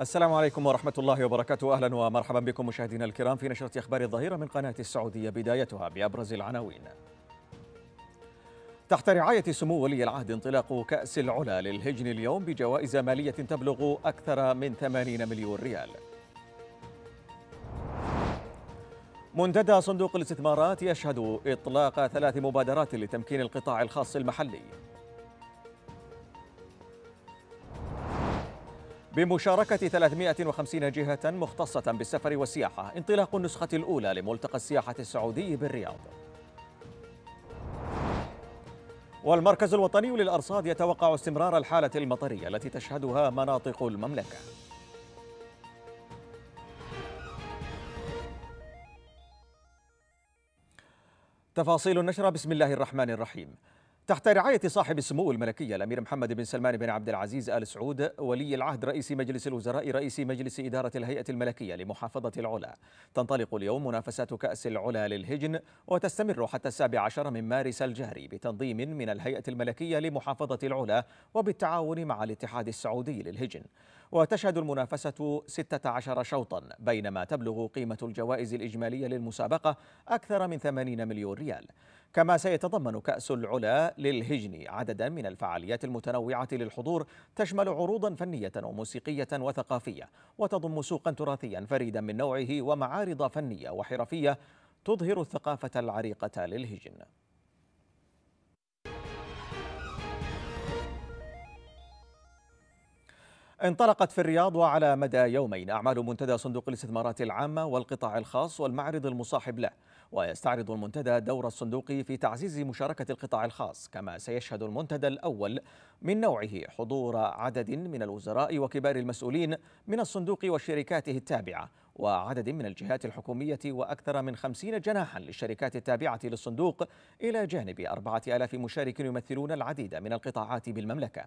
السلام عليكم ورحمة الله وبركاته أهلا ومرحبا بكم مشاهدينا الكرام في نشرة أخبار الظهيرة من قناة السعودية بدايتها بأبرز العناوين تحت رعاية سمو ولي العهد انطلاق كأس العلا للهجن اليوم بجوائز مالية تبلغ أكثر من 80 مليون ريال منتدى صندوق الاستثمارات يشهد إطلاق ثلاث مبادرات لتمكين القطاع الخاص المحلي بمشاركة 350 جهة مختصة بالسفر والسياحة انطلاق النسخة الأولى لملتقى السياحة السعودي بالرياض والمركز الوطني للأرصاد يتوقع استمرار الحالة المطرية التي تشهدها مناطق المملكة تفاصيل النشرة بسم الله الرحمن الرحيم تحت رعاية صاحب السمو الملكية الأمير محمد بن سلمان بن عبد العزيز آل سعود ولي العهد رئيس مجلس الوزراء رئيس مجلس إدارة الهيئة الملكية لمحافظة العلا تنطلق اليوم منافسات كأس العلا للهجن وتستمر حتى السابع عشر من مارس الجاري بتنظيم من الهيئة الملكية لمحافظة العلا وبالتعاون مع الاتحاد السعودي للهجن وتشهد المنافسة 16 شوطا بينما تبلغ قيمة الجوائز الإجمالية للمسابقة أكثر من 80 مليون ريال كما سيتضمن كأس العلا للهجن عددا من الفعاليات المتنوعة للحضور تشمل عروضا فنية وموسيقية وثقافية وتضم سوقا تراثيا فريدا من نوعه ومعارض فنية وحرفية تظهر الثقافة العريقة للهجن انطلقت في الرياض وعلى مدى يومين أعمال منتدى صندوق الاستثمارات العامة والقطاع الخاص والمعرض المصاحب له ويستعرض المنتدى دور الصندوق في تعزيز مشاركة القطاع الخاص كما سيشهد المنتدى الأول من نوعه حضور عدد من الوزراء وكبار المسؤولين من الصندوق وشركاته التابعة وعدد من الجهات الحكومية وأكثر من خمسين جناحا للشركات التابعة للصندوق إلى جانب أربعة ألاف مشارك يمثلون العديد من القطاعات بالمملكة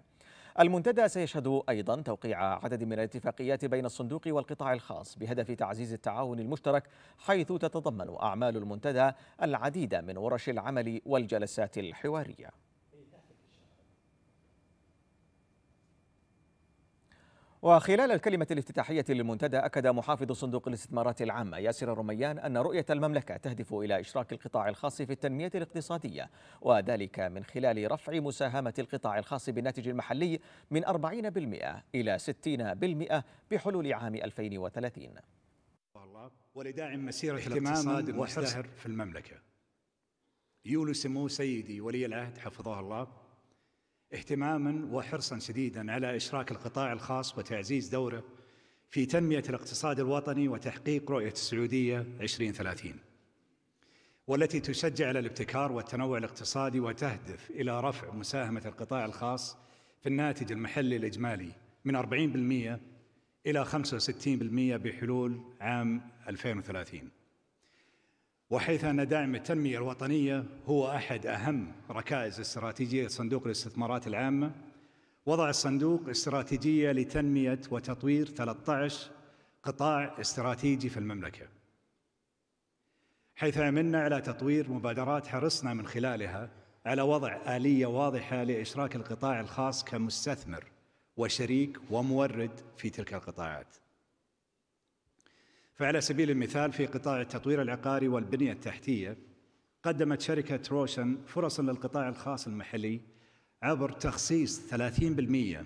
المنتدى سيشهد أيضا توقيع عدد من الاتفاقيات بين الصندوق والقطاع الخاص بهدف تعزيز التعاون المشترك حيث تتضمن أعمال المنتدى العديد من ورش العمل والجلسات الحوارية وخلال الكلمة الافتتاحية للمنتدى أكد محافظ صندوق الاستثمارات العامة ياسر الرميان أن رؤية المملكة تهدف إلى إشراك القطاع الخاص في التنمية الاقتصادية وذلك من خلال رفع مساهمة القطاع الخاص بالناتج المحلي من 40% إلى 60% بحلول عام 2030 ولداعم مسيرة الاقتصاد المزدهر في المملكة يولي سمو سيدي ولي العهد حفظه الله اهتماما وحرصا شديدا على اشراك القطاع الخاص وتعزيز دوره في تنميه الاقتصاد الوطني وتحقيق رؤيه السعوديه 2030 والتي تشجع على الابتكار والتنوع الاقتصادي وتهدف الى رفع مساهمه القطاع الخاص في الناتج المحلي الاجمالي من 40% الى 65% بحلول عام 2030 وحيث أن دعم التنمية الوطنية هو أحد أهم ركائز استراتيجية صندوق الاستثمارات العامة وضع الصندوق استراتيجية لتنمية وتطوير 13 قطاع استراتيجي في المملكة حيث عملنا على تطوير مبادرات حرصنا من خلالها على وضع آلية واضحة لإشراك القطاع الخاص كمستثمر وشريك ومورد في تلك القطاعات فعلى سبيل المثال في قطاع التطوير العقاري والبنية التحتية قدمت شركة روشن فرصا للقطاع الخاص المحلي عبر تخصيص 30%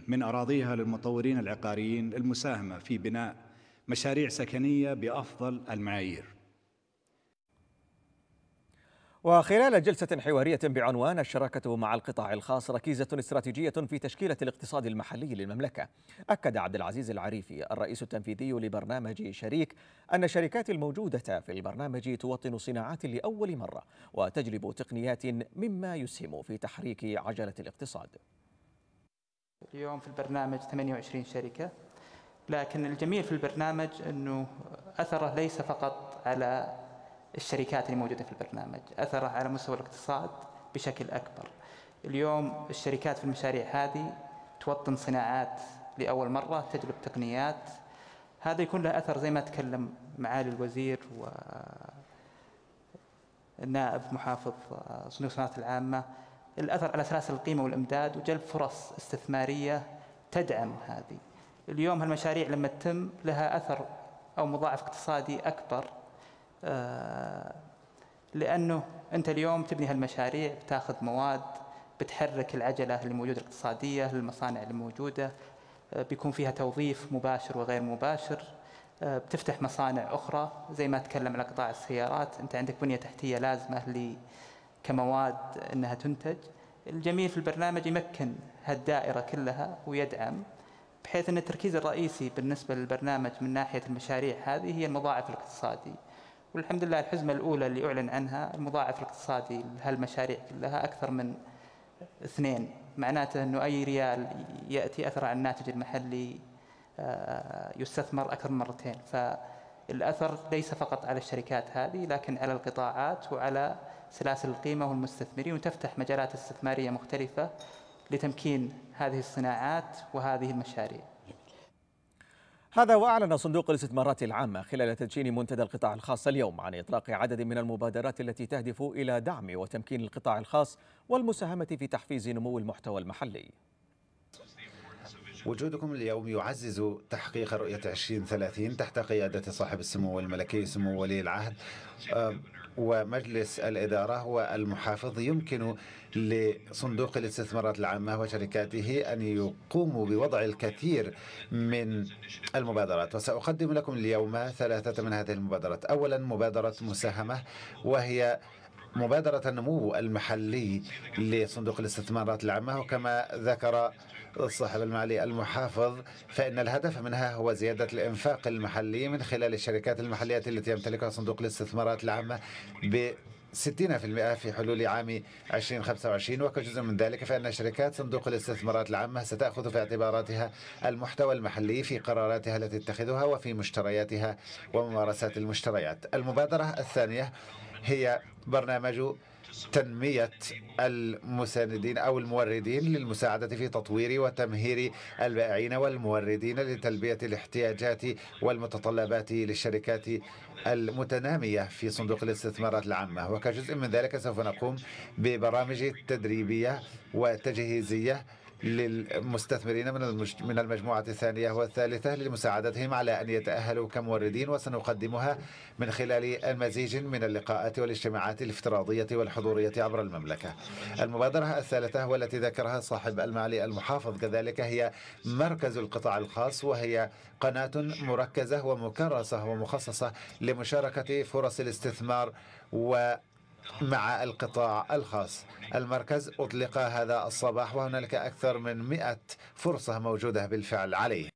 من أراضيها للمطورين العقاريين المساهمة في بناء مشاريع سكنية بأفضل المعايير وخلال جلسة حوارية بعنوان الشراكة مع القطاع الخاص ركيزة استراتيجية في تشكيلة الاقتصاد المحلي للمملكة، أكد عبد العزيز العريفي الرئيس التنفيذي لبرنامج شريك أن الشركات الموجودة في البرنامج توطن صناعات لأول مرة وتجلب تقنيات مما يسهم في تحريك عجلة الاقتصاد. اليوم في البرنامج 28 شركة لكن الجميل في البرنامج أنه أثره ليس فقط على الشركات اللي موجودة في البرنامج أثره على مستوى الاقتصاد بشكل أكبر اليوم الشركات في المشاريع هذه توطن صناعات لأول مرة تجلب تقنيات هذا يكون له أثر زي ما تكلم معالي الوزير و النائب محافظ آه، صندوق الصناعات العامة الأثر على سلاسل القيمة والإمداد وجلب فرص استثمارية تدعم هذه اليوم هالمشاريع لما تتم لها أثر أو مضاعف اقتصادي أكبر آه، لانه انت اليوم تبني هالمشاريع بتاخذ مواد بتحرك العجله اللي موجوده الاقتصاديه للمصانع اللي موجوده آه، بيكون فيها توظيف مباشر وغير مباشر آه، بتفتح مصانع اخرى زي ما اتكلم على قطاع السيارات انت عندك بنيه تحتيه لازمه لي كمواد انها تنتج الجميل في البرنامج يمكن هالدائره كلها ويدعم بحيث ان التركيز الرئيسي بالنسبه للبرنامج من ناحيه المشاريع هذه هي المضاعف الاقتصادي والحمد لله الحزمة الأولى اللي أعلن عنها المضاعف الاقتصادي لهالمشاريع كلها أكثر من اثنين معناته أنه أي ريال يأتي أثر على الناتج المحلي آه، يستثمر أكثر من مرتين فالأثر ليس فقط على الشركات هذه لكن على القطاعات وعلى سلاسل القيمة والمستثمرين وتفتح مجالات استثمارية مختلفة لتمكين هذه الصناعات وهذه المشاريع هذا وأعلن صندوق الاستثمارات العامة خلال تدشين منتدى القطاع الخاص اليوم عن إطلاق عدد من المبادرات التي تهدف إلى دعم وتمكين القطاع الخاص والمساهمة في تحفيز نمو المحتوى المحلي وجودكم اليوم يعزز تحقيق رؤية 2030 تحت قيادة صاحب السمو الملكي سمو ولي العهد آه، ومجلس الإدارة والمحافظ يمكن لصندوق الاستثمارات العامة وشركاته أن يقوموا بوضع الكثير من المبادرات وسأقدم لكم اليوم ثلاثة من هذه المبادرات أولا مبادرة مساهمة وهي مبادرة النمو المحلي لصندوق الاستثمارات العامة وكما ذكر صاحب المالي المحافظ فإن الهدف منها هو زيادة الإنفاق المحلي من خلال الشركات المحلية التي يمتلكها صندوق الاستثمارات العامة ب 60% في حلول عام 2025 وكجزء من ذلك فإن شركات صندوق الاستثمارات العامة ستأخذ في اعتباراتها المحتوى المحلي في قراراتها التي تتخذها وفي مشترياتها وممارسات المشتريات المبادرة الثانية هي برنامج تنمية المساندين أو الموردين للمساعدة في تطوير وتمهير البائعين والموردين لتلبية الاحتياجات والمتطلبات للشركات المتنامية في صندوق الاستثمارات العامة وكجزء من ذلك سوف نقوم ببرامج تدريبية وتجهيزية للمستثمرين من من المجموعة الثانية والثالثة لمساعدتهم على أن يتأهلوا كموردين وسنقدمها من خلال المزيج من اللقاءات والاجتماعات الافتراضية والحضورية عبر المملكة المبادرة الثالثة والتي ذكرها صاحب المعالي المحافظ كذلك هي مركز القطاع الخاص وهي قناة مركزة ومكرسة ومخصصة لمشاركة فرص الاستثمار و مع القطاع الخاص المركز أطلق هذا الصباح وهنالك أكثر من 100 فرصة موجودة بالفعل عليه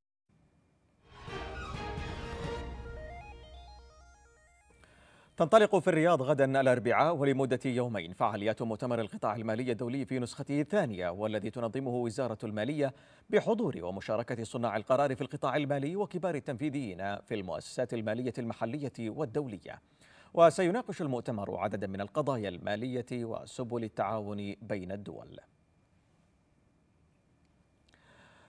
تنطلق في الرياض غدا الأربعاء ولمدة يومين فعاليات مؤتمر القطاع المالي الدولي في نسخته الثانية والذي تنظمه وزارة المالية بحضور ومشاركة صناع القرار في القطاع المالي وكبار التنفيذيين في المؤسسات المالية المحلية والدولية وسيناقش المؤتمر عددا من القضايا المالية وسبل التعاون بين الدول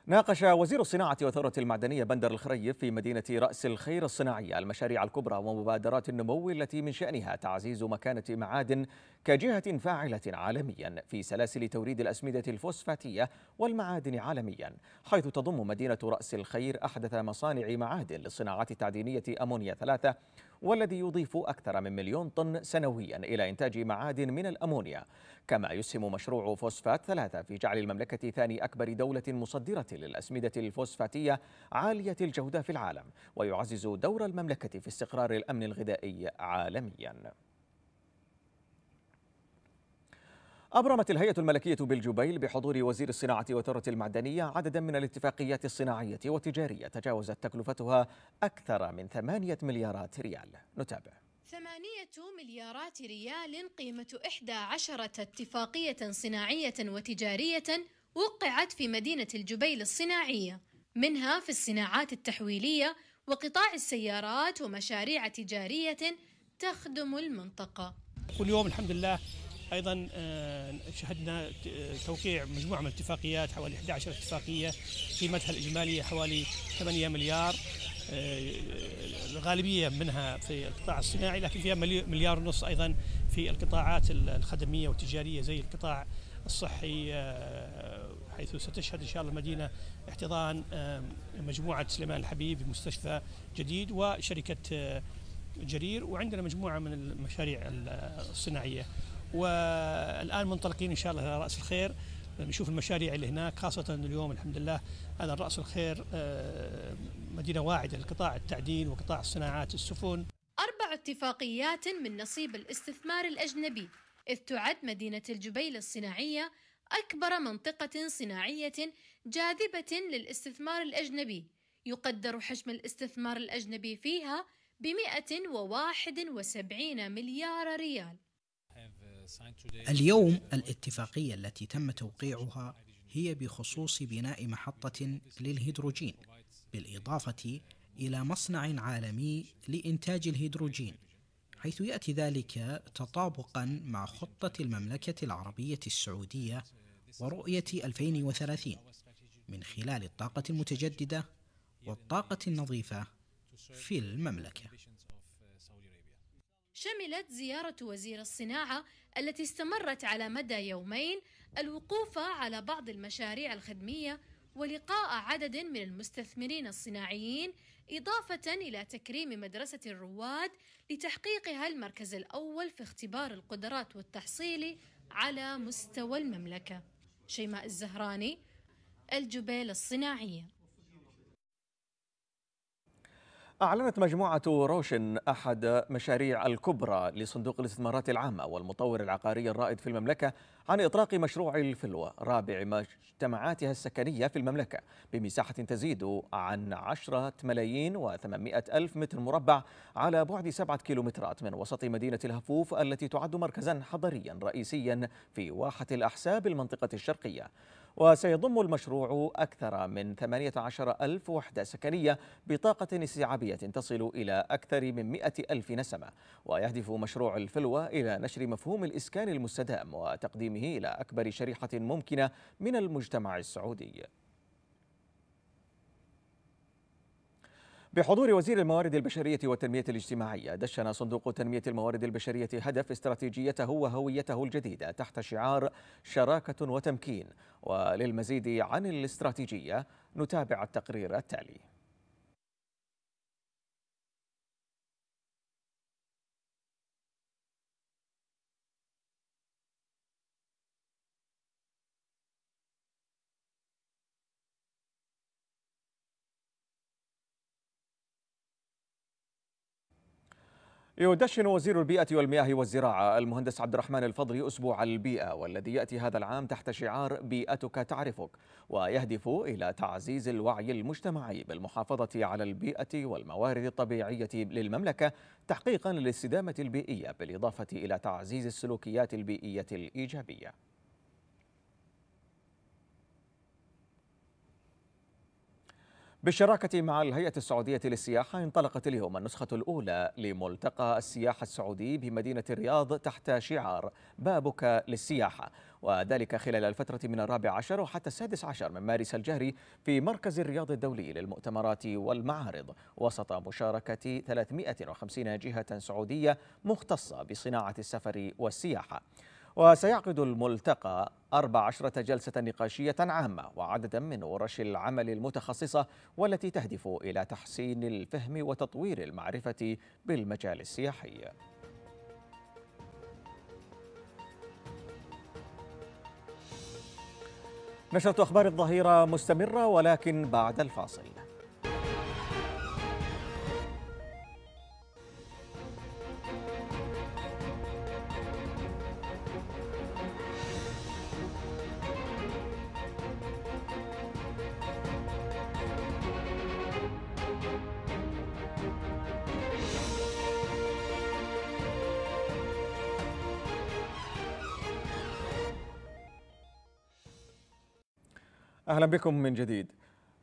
ناقش وزير الصناعة والثروة المعدنية بندر الخريف في مدينة رأس الخير الصناعية المشاريع الكبرى ومبادرات النمو التي من شأنها تعزيز مكانة معادن كجهة فاعلة عالميا في سلاسل توريد الأسمدة الفوسفاتية والمعادن عالميا حيث تضم مدينة رأس الخير أحدث مصانع معادن للصناعات التعدينية أمونيا ثلاثة والذي يضيف أكثر من مليون طن سنويا إلى إنتاج معادن من الأمونيا كما يسهم مشروع فوسفات ثلاثة في جعل المملكة ثاني أكبر دولة مصدرة للأسمدة الفوسفاتية عالية الجودة في العالم ويعزز دور المملكة في استقرار الأمن الغذائي عالميا أبرمت الهيئة الملكية بالجبيل بحضور وزير الصناعة والثروة المعدنية عددا من الاتفاقيات الصناعية والتجارية تجاوزت تكلفتها أكثر من ثمانية مليارات ريال نتابع ثمانية مليارات ريال قيمة إحدى عشرة اتفاقية صناعية وتجارية وقعت في مدينة الجبيل الصناعية منها في الصناعات التحويلية وقطاع السيارات ومشاريع تجارية تخدم المنطقة واليوم الحمد لله ايضا آه، شهدنا آه، توقيع مجموعه من الاتفاقيات حوالي 11 اتفاقيه قيمتها الاجماليه حوالي 8 مليار الغالبيه آه، منها في القطاع الصناعي لكن فيها مليار ونص ايضا في القطاعات الخدميه والتجاريه زي القطاع الصحي حيث ستشهد ان شاء الله المدينه احتضان مجموعه سليمان الحبيب بمستشفى جديد وشركه جرير وعندنا مجموعه من المشاريع الصناعيه والان منطلقين ان شاء الله على راس الخير نشوف المشاريع اللي هناك خاصه اليوم الحمد لله هذا راس الخير آه، مدينه واعده لقطاع التعدين وقطاع الصناعات السفن اربع اتفاقيات من نصيب الاستثمار الاجنبي اذ تعد مدينه الجبيل الصناعيه اكبر منطقه صناعيه جاذبه للاستثمار الاجنبي يقدر حجم الاستثمار الاجنبي فيها ب 171 مليار ريال اليوم الاتفاقية التي تم توقيعها هي بخصوص بناء محطة للهيدروجين بالإضافة إلى مصنع عالمي لإنتاج الهيدروجين حيث يأتي ذلك تطابقا مع خطة المملكة العربية السعودية ورؤية 2030 من خلال الطاقة المتجددة والطاقة النظيفة في المملكة شملت زيارة وزير الصناعة التي استمرت على مدى يومين الوقوف على بعض المشاريع الخدمية ولقاء عدد من المستثمرين الصناعيين إضافة إلى تكريم مدرسة الرواد لتحقيقها المركز الأول في اختبار القدرات والتحصيل على مستوى المملكة شيماء الزهراني الجبيل الصناعيه أعلنت مجموعة روشن أحد مشاريع الكبرى لصندوق الاستثمارات العامة والمطور العقاري الرائد في المملكة عن إطلاق مشروع الفلوة رابع مجتمعاتها السكنية في المملكة بمساحة تزيد عن 10 ملايين وثمانمائة ألف متر مربع على بعد سبعة كيلومترات من وسط مدينة الهفوف التي تعد مركزا حضريا رئيسيا في واحة الأحساء بالمنطقة الشرقية وسيضم المشروع أكثر من 18 ألف وحدة سكنية بطاقة استيعابية تصل إلى أكثر من 100 ألف نسمة ويهدف مشروع الفلوة إلى نشر مفهوم الإسكان المستدام وتقديمه إلى أكبر شريحة ممكنة من المجتمع السعودي بحضور وزير الموارد البشرية والتنمية الاجتماعية دشن صندوق تنمية الموارد البشرية هدف استراتيجيته وهويته الجديدة تحت شعار شراكة وتمكين وللمزيد عن الاستراتيجية نتابع التقرير التالي يدشن وزير البيئة والمياه والزراعة المهندس عبد الرحمن الفضلي أسبوع البيئة والذي يأتي هذا العام تحت شعار بيئتك تعرفك ويهدف إلى تعزيز الوعي المجتمعي بالمحافظة على البيئة والموارد الطبيعية للمملكة تحقيقا للاستدامة البيئية بالإضافة إلى تعزيز السلوكيات البيئية الإيجابية بالشراكة مع الهيئة السعودية للسياحة انطلقت اليوم النسخة الأولى لملتقى السياحة السعودي بمدينة الرياض تحت شعار بابك للسياحة وذلك خلال الفترة من الرابع عشر وحتى السادس عشر من مارس الجهري في مركز الرياض الدولي للمؤتمرات والمعارض وسط مشاركة 350 جهة سعودية مختصة بصناعة السفر والسياحة وسيعقد الملتقى 14 جلسة نقاشية عامة وعددا من ورش العمل المتخصصة والتي تهدف إلى تحسين الفهم وتطوير المعرفة بالمجال السياحي نشرة أخبار الظهيرة مستمرة ولكن بعد الفاصل أهلا بكم من جديد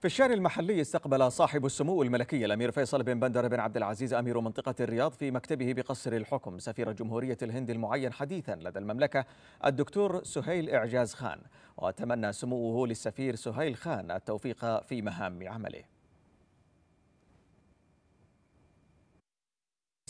في الشارع المحلي استقبل صاحب السمو الملكي الأمير فيصل بن بندر بن عبد العزيز أمير منطقة الرياض في مكتبه بقصر الحكم سفير جمهورية الهند المعين حديثا لدى المملكة الدكتور سهيل إعجاز خان وتمنى سموه للسفير سهيل خان التوفيق في مهام عمله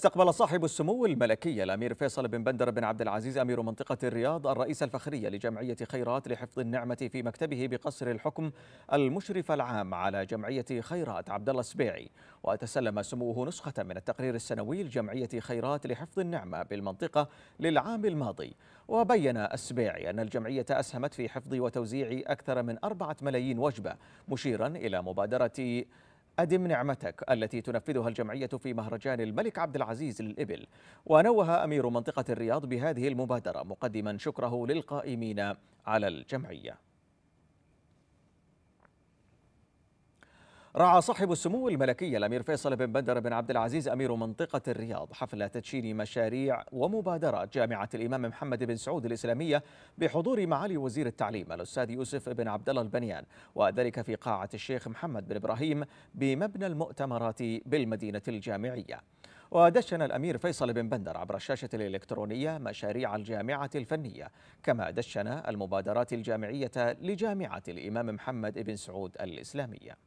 استقبل صاحب السمو الملكي الامير فيصل بن بندر بن عبد العزيز امير منطقه الرياض الرئيس الفخري لجمعيه خيرات لحفظ النعمه في مكتبه بقصر الحكم المشرف العام على جمعيه خيرات عبد الله السبيعي وتسلم سموه نسخه من التقرير السنوي لجمعيه خيرات لحفظ النعمه بالمنطقه للعام الماضي وبين السبيعي ان الجمعيه اسهمت في حفظ وتوزيع اكثر من أربعة ملايين وجبه مشيرا الى مبادره أدم نعمتك التي تنفذها الجمعية في مهرجان الملك عبد العزيز للإبل ونوه أمير منطقة الرياض بهذه المبادرة مقدما شكره للقائمين على الجمعية رعى صاحب السمو الملكي الامير فيصل بن بندر بن عبد العزيز امير منطقه الرياض حفل تدشين مشاريع ومبادرات جامعه الامام محمد بن سعود الاسلاميه بحضور معالي وزير التعليم الاستاذ يوسف بن عبد الله البنيان وذلك في قاعه الشيخ محمد بن ابراهيم بمبنى المؤتمرات بالمدينه الجامعيه. ودشن الأمير فيصل بن بندر عبر الشاشة الإلكترونية مشاريع الجامعة الفنية كما دشن المبادرات الجامعية لجامعة الإمام محمد بن سعود الإسلامية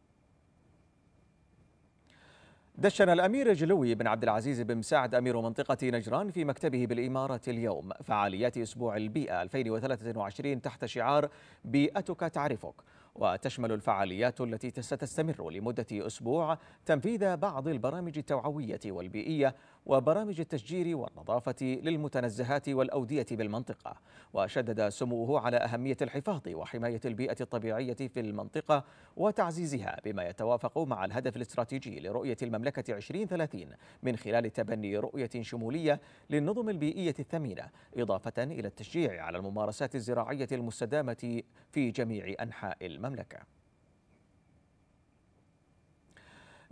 دشن الأمير جلوي بن عبد العزيز بن مساعد أمير منطقة نجران في مكتبه بالإمارة اليوم فعاليات أسبوع البيئة 2023 تحت شعار بيئتك تعرفك وتشمل الفعاليات التي ستستمر لمدة أسبوع تنفيذ بعض البرامج التوعوية والبيئية وبرامج التشجير والنظافة للمتنزهات والأودية بالمنطقة وشدد سموه على أهمية الحفاظ وحماية البيئة الطبيعية في المنطقة وتعزيزها بما يتوافق مع الهدف الاستراتيجي لرؤية المملكة 2030 من خلال تبني رؤية شمولية للنظم البيئية الثمينة إضافة إلى التشجيع على الممارسات الزراعية المستدامة في جميع أنحاء المملكة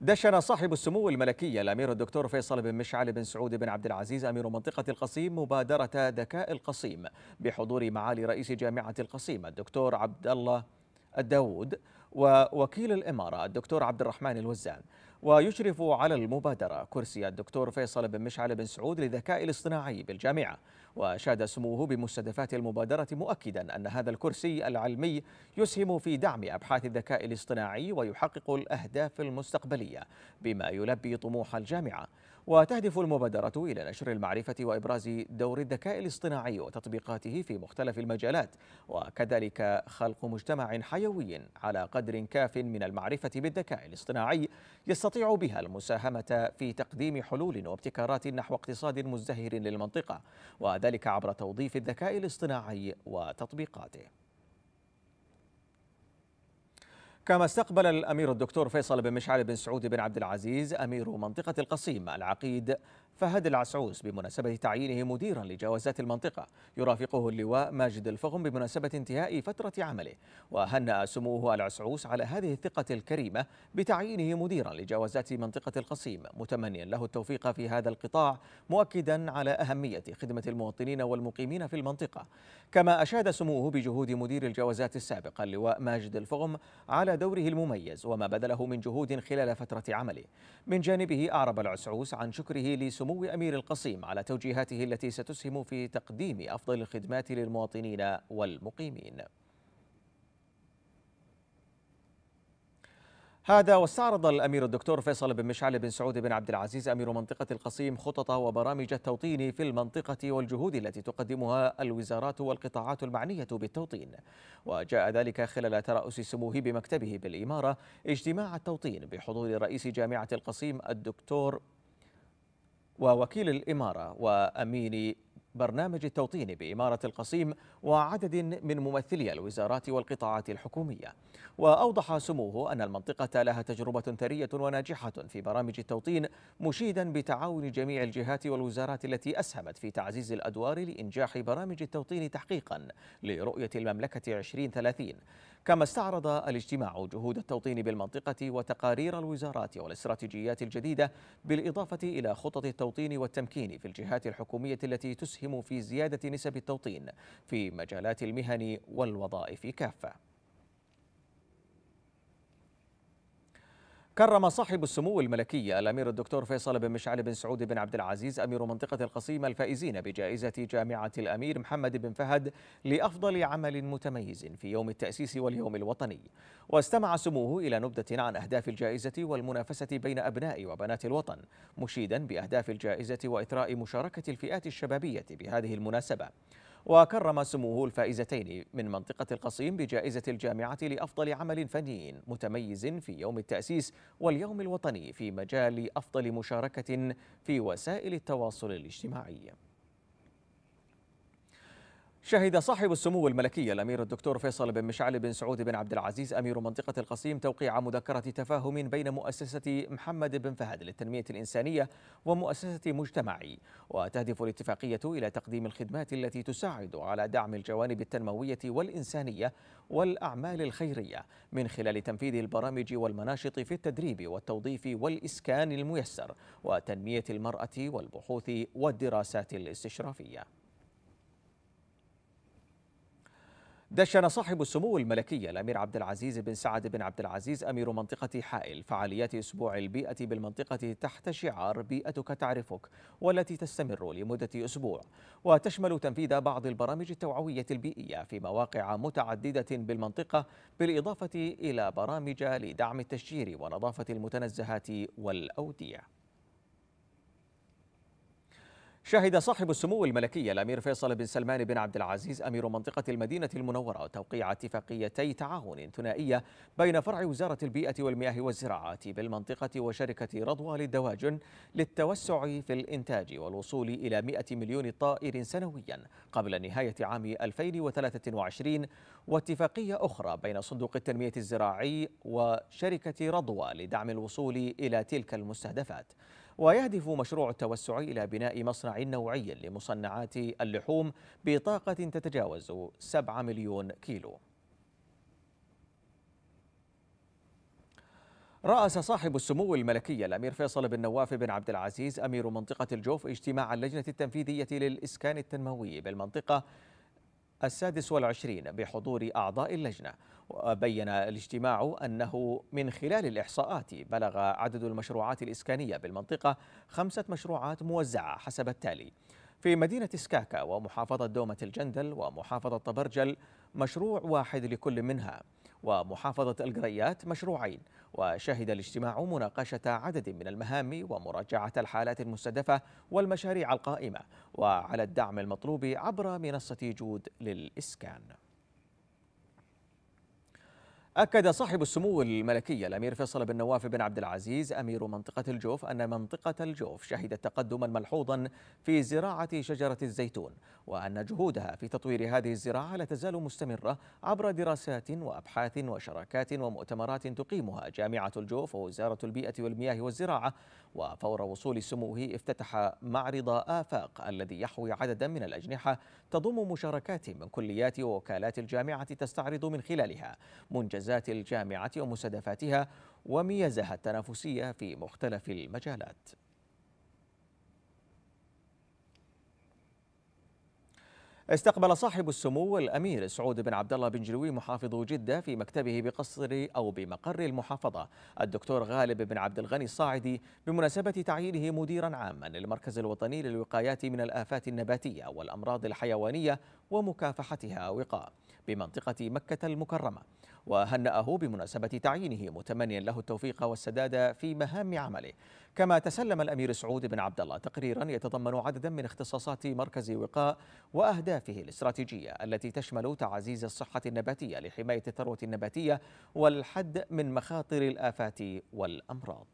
دشن صاحب السمو الملكي الامير الدكتور فيصل بن مشعل بن سعود بن عبد العزيز امير منطقه القصيم مبادره ذكاء القصيم بحضور معالي رئيس جامعه القصيم الدكتور عبد الله الداوود ووكيل الاماره الدكتور عبد الرحمن الوزان ويشرف على المبادره كرسي الدكتور فيصل بن مشعل بن سعود للذكاء الاصطناعي بالجامعه وشاد سموه بمستهدفات المبادرة مؤكدا أن هذا الكرسي العلمي يسهم في دعم أبحاث الذكاء الاصطناعي ويحقق الأهداف المستقبلية بما يلبي طموح الجامعة وتهدف المبادرة إلى نشر المعرفة وإبراز دور الذكاء الاصطناعي وتطبيقاته في مختلف المجالات وكذلك خلق مجتمع حيوي على قدر كاف من المعرفة بالذكاء الاصطناعي يستطيع بها المساهمة في تقديم حلول وابتكارات نحو اقتصاد مزدهر للمنطقة وذلك عبر توظيف الذكاء الاصطناعي وتطبيقاته كما استقبل الأمير الدكتور فيصل بن مشعل بن سعود بن عبد العزيز أمير منطقة القصيم العقيد فهد العسعوس بمناسبة تعيينه مديرا لجوازات المنطقة يرافقه اللواء ماجد الفغم بمناسبة انتهاء فترة عمله وهنأ سموه العسعوس على هذه الثقة الكريمة بتعيينه مديرا لجوازات منطقة القصيم متمنيا له التوفيق في هذا القطاع مؤكدا على أهمية خدمة المواطنين والمقيمين في المنطقة كما أشاد سموه بجهود مدير الجوازات السابق اللواء ماجد الفغم على دوره المميز وما بذله من جهود خلال فترة عمله من جانبه أعرب العسعوس عن شكره لسموه سمو أمير القصيم على توجيهاته التي ستسهم في تقديم أفضل الخدمات للمواطنين والمقيمين هذا واستعرض الأمير الدكتور فيصل بن مشعل بن سعود بن عبد العزيز أمير منطقة القصيم خطط وبرامج التوطين في المنطقة والجهود التي تقدمها الوزارات والقطاعات المعنية بالتوطين وجاء ذلك خلال ترأس سموه بمكتبه بالإمارة اجتماع التوطين بحضور رئيس جامعة القصيم الدكتور ووكيل الإمارة وأمين برنامج التوطين بإمارة القصيم وعدد من ممثلي الوزارات والقطاعات الحكومية وأوضح سموه أن المنطقة لها تجربة ثرية وناجحة في برامج التوطين مشيدا بتعاون جميع الجهات والوزارات التي أسهمت في تعزيز الأدوار لإنجاح برامج التوطين تحقيقا لرؤية المملكة 2030 كما استعرض الاجتماع جهود التوطين بالمنطقة وتقارير الوزارات والاستراتيجيات الجديدة بالإضافة إلى خطط التوطين والتمكين في الجهات الحكومية التي تسهم يسهم في زيادة نسب التوطين في مجالات المهن والوظائف كافة كرم صاحب السمو الملكي الامير الدكتور فيصل بن مشعل بن سعود بن عبد العزيز امير منطقه القصيم الفائزين بجائزه جامعه الامير محمد بن فهد لافضل عمل متميز في يوم التاسيس واليوم الوطني. واستمع سموه الى نبذه عن اهداف الجائزه والمنافسه بين ابناء وبنات الوطن، مشيدا باهداف الجائزه واثراء مشاركه الفئات الشبابيه بهذه المناسبه. وكرم سموه الفائزتين من منطقة القصيم بجائزة الجامعة لأفضل عمل فني متميز في يوم التأسيس واليوم الوطني في مجال أفضل مشاركة في وسائل التواصل الاجتماعي شهد صاحب السمو الملكي الامير الدكتور فيصل بن مشعل بن سعود بن عبد العزيز امير منطقه القصيم توقيع مذكره تفاهم بين مؤسسه محمد بن فهد للتنميه الانسانيه ومؤسسه مجتمعي وتهدف الاتفاقيه الى تقديم الخدمات التي تساعد على دعم الجوانب التنمويه والانسانيه والاعمال الخيريه من خلال تنفيذ البرامج والمناشط في التدريب والتوظيف والاسكان الميسر وتنميه المراه والبحوث والدراسات الاستشرافيه دشن صاحب السمو الملكي الامير عبد العزيز بن سعد بن عبد العزيز امير منطقه حائل فعاليات اسبوع البيئه بالمنطقه تحت شعار بيئتك تعرفك والتي تستمر لمده اسبوع وتشمل تنفيذ بعض البرامج التوعويه البيئيه في مواقع متعدده بالمنطقه بالاضافه الى برامج لدعم التشجير ونظافه المتنزهات والاوديه شهد صاحب السمو الملكي الامير فيصل بن سلمان بن عبد العزيز امير منطقه المدينه المنوره توقيع اتفاقيتي تعاون ثنائيه بين فرع وزاره البيئه والمياه والزراعه بالمنطقه وشركه رضوى للدواجن للتوسع في الانتاج والوصول الى 100 مليون طائر سنويا قبل نهايه عام 2023 واتفاقيه اخرى بين صندوق التنميه الزراعي وشركه رضوى لدعم الوصول الى تلك المستهدفات. ويهدف مشروع التوسع إلى بناء مصنع نوعي لمصنعات اللحوم بطاقة تتجاوز 7 مليون كيلو رأس صاحب السمو الملكي الأمير فيصل بن نواف بن عبد العزيز أمير منطقة الجوف اجتماع اللجنة التنفيذية للإسكان التنموي بالمنطقة السادس والعشرين بحضور أعضاء اللجنة وبين الاجتماع أنه من خلال الإحصاءات بلغ عدد المشروعات الإسكانية بالمنطقة خمسة مشروعات موزعة حسب التالي في مدينة سكاكا ومحافظة دومة الجندل ومحافظة طبرجل مشروع واحد لكل منها ومحافظة القريات مشروعين وشهد الاجتماع مناقشة عدد من المهام ومراجعة الحالات المستهدفة والمشاريع القائمة وعلى الدعم المطلوب عبر منصة جود للإسكان أكد صاحب السمو الملكي الأمير فيصل بن نواف بن عبد العزيز أمير منطقة الجوف أن منطقة الجوف شهدت تقدما ملحوظا في زراعة شجرة الزيتون وأن جهودها في تطوير هذه الزراعة لا تزال مستمرة عبر دراسات وأبحاث وشراكات ومؤتمرات تقيمها جامعة الجوف ووزارة البيئة والمياه والزراعة وفور وصول سموه افتتح معرض آفاق الذي يحوي عددا من الأجنحة تضم مشاركات من كليات ووكالات الجامعة تستعرض من خلالها منجز إنجازات الجامعة ومستهدفاتها وميزها التنافسية في مختلف المجالات استقبل صاحب السمو الامير سعود بن عبد الله بن جلوي محافظ جده في مكتبه بقصر او بمقر المحافظه الدكتور غالب بن عبد الغني الصاعدي بمناسبه تعيينه مديرا عاما للمركز الوطني للوقايات من الافات النباتيه والامراض الحيوانيه ومكافحتها وقاء بمنطقة مكة المكرمة وهنأه بمناسبة تعيينه متمنيا له التوفيق والسداد في مهام عمله كما تسلم الأمير سعود بن عبد الله تقريرا يتضمن عددا من اختصاصات مركز وقاء وأهدافه الاستراتيجية التي تشمل تعزيز الصحة النباتية لحماية الثروة النباتية والحد من مخاطر الآفات والأمراض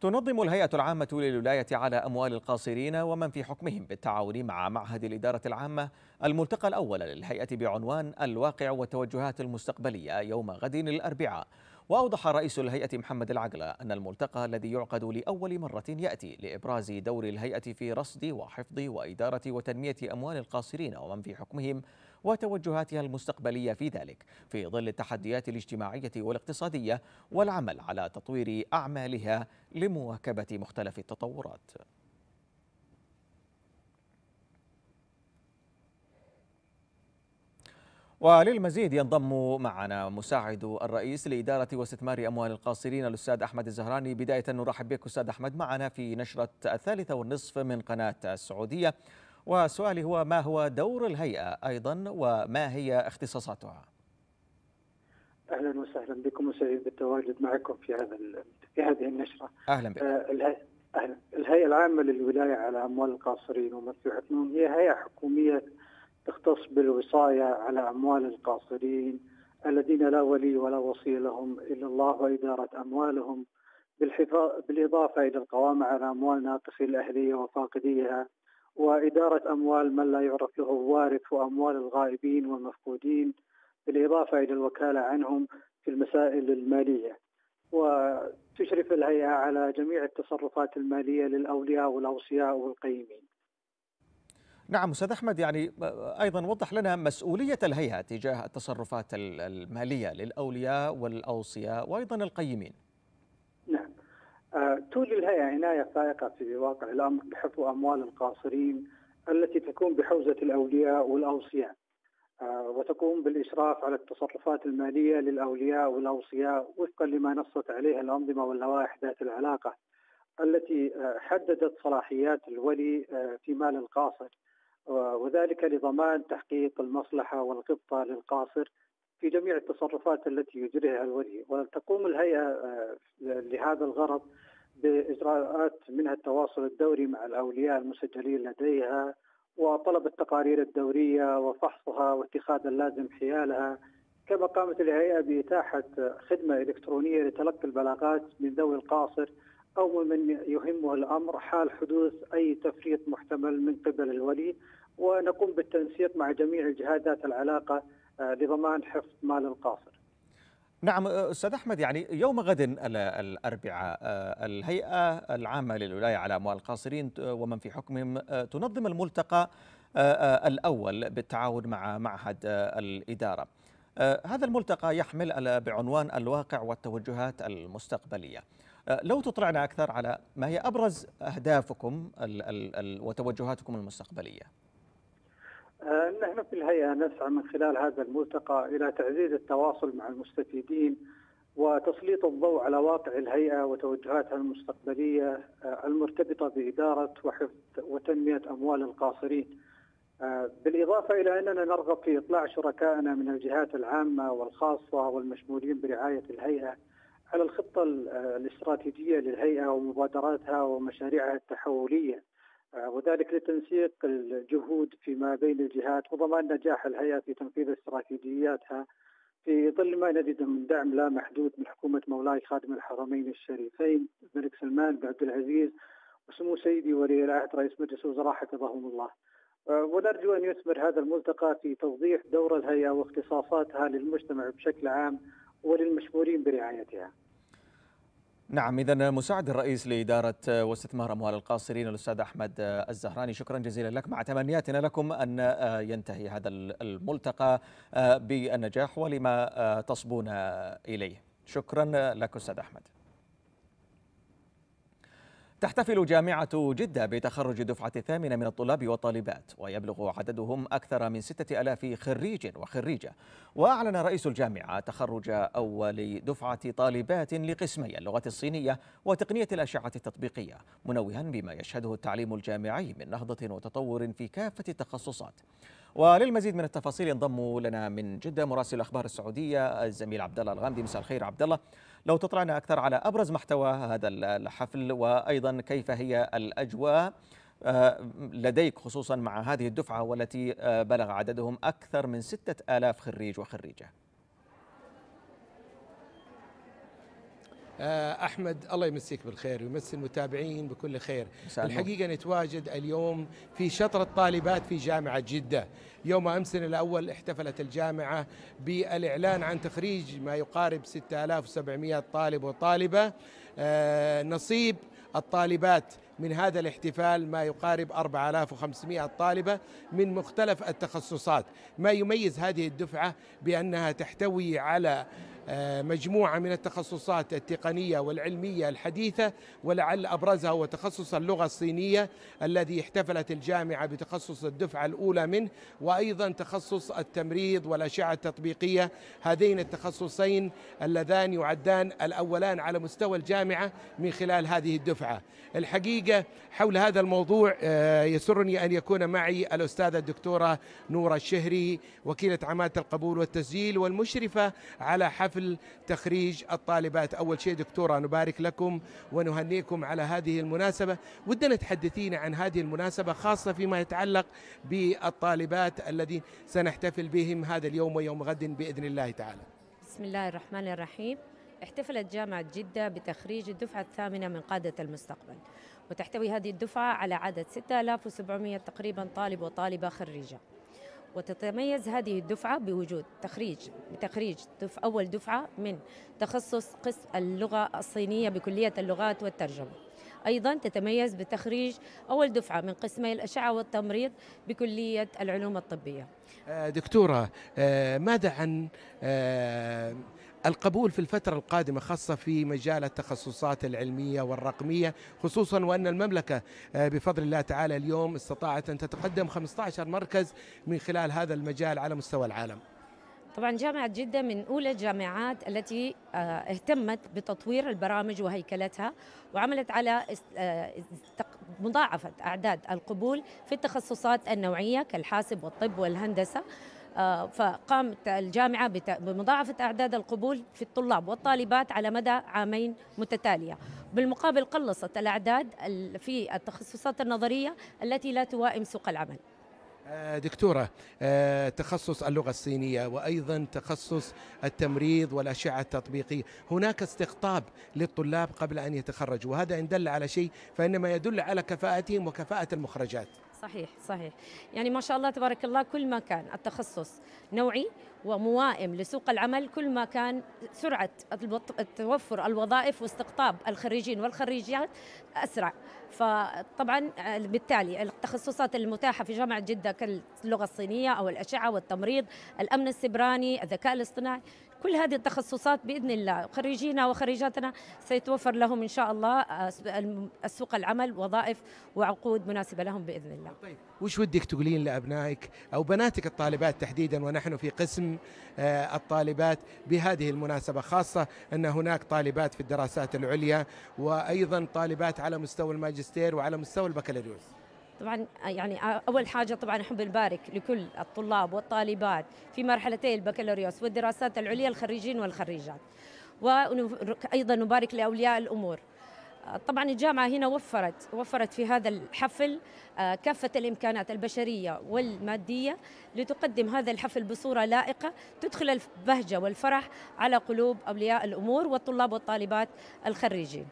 تنظم الهيئة العامة للولاية على أموال القاصرين ومن في حكمهم بالتعاون مع معهد الإدارة العامة الملتقى الأول للهيئة بعنوان الواقع والتوجهات المستقبلية يوم غد الأربعاء وأوضح رئيس الهيئة محمد العقلة أن الملتقى الذي يعقد لأول مرة يأتي لإبراز دور الهيئة في رصد وحفظ وإدارة وتنمية أموال القاصرين ومن في حكمهم وتوجهاتها المستقبلية في ذلك في ظل التحديات الاجتماعية والاقتصادية والعمل على تطوير أعمالها لمواكبة مختلف التطورات وللمزيد ينضم معنا مساعد الرئيس لإدارة واستثمار أموال القاصرين الأستاذ أحمد الزهراني بداية نرحب بك أستاذ أحمد معنا في نشرة الثالثة والنصف من قناة السعودية وسؤالي هو ما هو دور الهيئة أيضا وما هي اختصاصاتها أهلا وسهلا بكم وسعيد بالتواجد معكم في هذا في هذه النشرة أهلا بك آه، أهلا الهيئة العامة للولاية على أموال القاصرين ومدفوعة نون هي هيئة حكومية تختص بالوصاية على أموال القاصرين الذين لا ولي ولا وصي لهم إلا الله وإدارة أموالهم بالحفاظ بالإضافة إلى القوامة على أموال ناقصي الأهلية وفاقديها وإدارة أموال من لا يعرف له وارث وأموال الغائبين والمفقودين بالإضافة إلى الوكالة عنهم في المسائل المالية وتشرف الهيئة على جميع التصرفات المالية للأولياء والأوصياء والقيمين نعم استاذ احمد يعني ايضا وضح لنا مسؤوليه الهيئه تجاه التصرفات الماليه للاولياء والاوصياء وايضا القيمين. آه، توجد الهيئة عناية فائقة في واقع الأمر بحفظ أموال القاصرين التي تكون بحوزة الأولياء والأوصياء آه، وتقوم بالإشراف على التصرفات المالية للأولياء والأوصياء وفقا لما نصت عليه الأنظمة واللوائح ذات العلاقة التي آه، حددت صلاحيات الولي في مال القاصر وذلك لضمان تحقيق المصلحة والغبطة للقاصر في جميع التصرفات التي يجريها الولي وتقوم الهيئة آه، لهذا الغرض بإجراءات منها التواصل الدوري مع الأولياء المسجلين لديها وطلب التقارير الدورية وفحصها واتخاذ اللازم حيالها كما قامت الهيئة بإتاحة خدمة إلكترونية لتلقي البلاغات من ذوي القاصر أو من يهمه الأمر حال حدوث أي تفريط محتمل من قبل الولي ونقوم بالتنسيق مع جميع الجهات ذات العلاقة لضمان آه، حفظ مال القاصر نعم آه، استاذ احمد يعني يوم غد الاربعاء آه، الهيئه العامه للولايه على اموال القاصرين ومن في حكمهم تنظم الملتقى الاول بالتعاون مع معهد الاداره. هذا الملتقى يحمل بعنوان الواقع والتوجهات المستقبليه. لو تطلعنا اكثر على ما هي ابرز اهدافكم وتوجهاتكم المستقبليه. آه، نحن في الهيئة نسعى من خلال هذا الملتقى إلى تعزيز التواصل مع المستفيدين وتسليط الضوء على واقع الهيئة وتوجهاتها المستقبلية آه، المرتبطة بإدارة وحفظ وتنمية أموال القاصرين آه، بالإضافة إلى أننا نرغب في إطلاع شركائنا من الجهات العامة والخاصة والمشمولين برعاية الهيئة على الخطة الاستراتيجية للهيئة ومبادراتها ومشاريعها التحولية وذلك لتنسيق الجهود فيما بين الجهات وضمان نجاح الهيئة في تنفيذ استراتيجياتها في ظل ما نجده من دعم لا محدود من حكومة مولاي خادم الحرمين الشريفين الملك سلمان بن عبد العزيز وسمو سيدي ولي العهد رئيس مجلس الوزراء حفظهم الله آه، ونرجو أن يثمر هذا الملتقى في توضيح دور الهيئة واختصاصاتها للمجتمع بشكل عام وللمشمولين برعايتها نعم إذا مساعد الرئيس لإدارة واستثمار أموال القاصرين الأستاذ أحمد الزهراني شكرا جزيلا لك مع تمنياتنا لكم أن ينتهي هذا الملتقى بالنجاح ولما تصبون إليه شكرا لك أستاذ أحمد تحتفل جامعة جدة بتخرج الدفعة الثامنة من الطلاب والطالبات ويبلغ عددهم أكثر من ستة ألاف خريج وخريجة وأعلن رئيس الجامعة تخرج أول دفعة طالبات لقسمي اللغة الصينية وتقنية الأشعة التطبيقية منوها بما يشهده التعليم الجامعي من نهضة وتطور في كافة التخصصات وللمزيد من التفاصيل ينضم لنا من جدة مراسل الأخبار السعودية الزميل عبدالله الغامدي مساء الخير عبدالله لو تطلعنا أكثر على أبرز محتوى هذا الحفل وأيضا كيف هي الأجواء آه، لديك خصوصا مع هذه الدفعة والتي آه، بلغ عددهم أكثر من ستة آلاف خريج وخريجة آه، احمد الله يمسيك بالخير ويمسي المتابعين بكل خير الحقيقه نتواجد اليوم في شطره طالبات في جامعه جده يوم امسنا الاول احتفلت الجامعه بالاعلان عن تخريج ما يقارب 6700 طالب وطالبه آه، نصيب الطالبات من هذا الاحتفال ما يقارب 4500 طالبة من مختلف التخصصات ما يميز هذه الدفعة بأنها تحتوي على آه، مجموعة من التخصصات التقنية والعلمية الحديثة ولعل أبرزها هو تخصص اللغة الصينية الذي احتفلت الجامعة بتخصص الدفعة الأولى منه وأيضا تخصص التمريض والأشعة التطبيقية هذين التخصصين اللذان يعدان الأولان على مستوى الجامعة من خلال هذه الدفعة الحقيقة حول هذا الموضوع آه، يسرني أن يكون معي الأستاذة الدكتورة نورة الشهري وكيلة عمالة القبول والتسجيل والمشرفة على حفل حفل تخريج الطالبات أول شيء دكتورة نبارك لكم ونهنيكم على هذه المناسبة ودنا تحدثينا عن هذه المناسبة خاصة فيما يتعلق بالطالبات الذين سنحتفل بهم هذا اليوم ويوم غد بإذن الله تعالى بسم الله الرحمن الرحيم احتفلت جامعة جدة بتخريج الدفعة الثامنة من قادة المستقبل وتحتوي هذه الدفعة على عدد 6700 تقريبا طالب وطالبة خريجة وتتميز هذه الدفعة بوجود تخريج بتخريج دفع أول دفعة من تخصص قسم اللغة الصينية بكلية اللغات والترجمة أيضا تتميز بتخريج أول دفعة من قسمي الأشعة والتمريض بكلية العلوم الطبية آه، دكتورة آه، ماذا عن آه، القبول في الفترة القادمة خاصة في مجال التخصصات العلمية والرقمية خصوصا وأن المملكة آه، بفضل الله تعالى اليوم استطاعت أن تتقدم 15 مركز من خلال هذا المجال على مستوى العالم طبعا جامعة جدة من أولى الجامعات التي آه، اهتمت بتطوير البرامج وهيكلتها وعملت على آه، مضاعفة أعداد القبول في التخصصات النوعية كالحاسب والطب والهندسة فقامت الجامعة بمضاعفة أعداد القبول في الطلاب والطالبات على مدى عامين متتالية بالمقابل قلصت الأعداد في التخصصات النظرية التي لا توائم سوق العمل آه، دكتورة آه، تخصص اللغة الصينية وأيضا تخصص التمريض والأشعة التطبيقية هناك استقطاب للطلاب قبل أن يتخرجوا وهذا إن دل على شيء فإنما يدل على كفاءتهم وكفاءة المخرجات صحيح صحيح يعني ما شاء الله تبارك الله كل ما كان التخصص نوعي وموائم لسوق العمل كل ما كان سرعة توفر الوظائف واستقطاب الخريجين والخريجات أسرع فطبعا بالتالي التخصصات المتاحة في جامعة جدة كاللغة الصينية أو الأشعة والتمريض الأمن السبراني الذكاء الاصطناعي كل هذه التخصصات باذن الله خريجينا وخريجاتنا سيتوفر لهم ان شاء الله سوق العمل وظائف وعقود مناسبه لهم باذن الله. طيب وش ودك تقولين لابنائك او بناتك الطالبات تحديدا ونحن في قسم آه، الطالبات بهذه المناسبه خاصه ان هناك طالبات في الدراسات العليا وايضا طالبات على مستوى الماجستير وعلى مستوى البكالوريوس. طبعا يعني اول حاجه طبعا احب نبارك لكل الطلاب والطالبات في مرحلتي البكالوريوس والدراسات العليا الخريجين والخريجات وايضا نبارك لاولياء الامور طبعا الجامعة هنا وفرت وفرت في هذا الحفل آه، كافة الإمكانات البشرية والمادية لتقدم هذا الحفل بصورة لائقة تدخل البهجة والفرح على قلوب أولياء الأمور والطلاب والطالبات الخريجين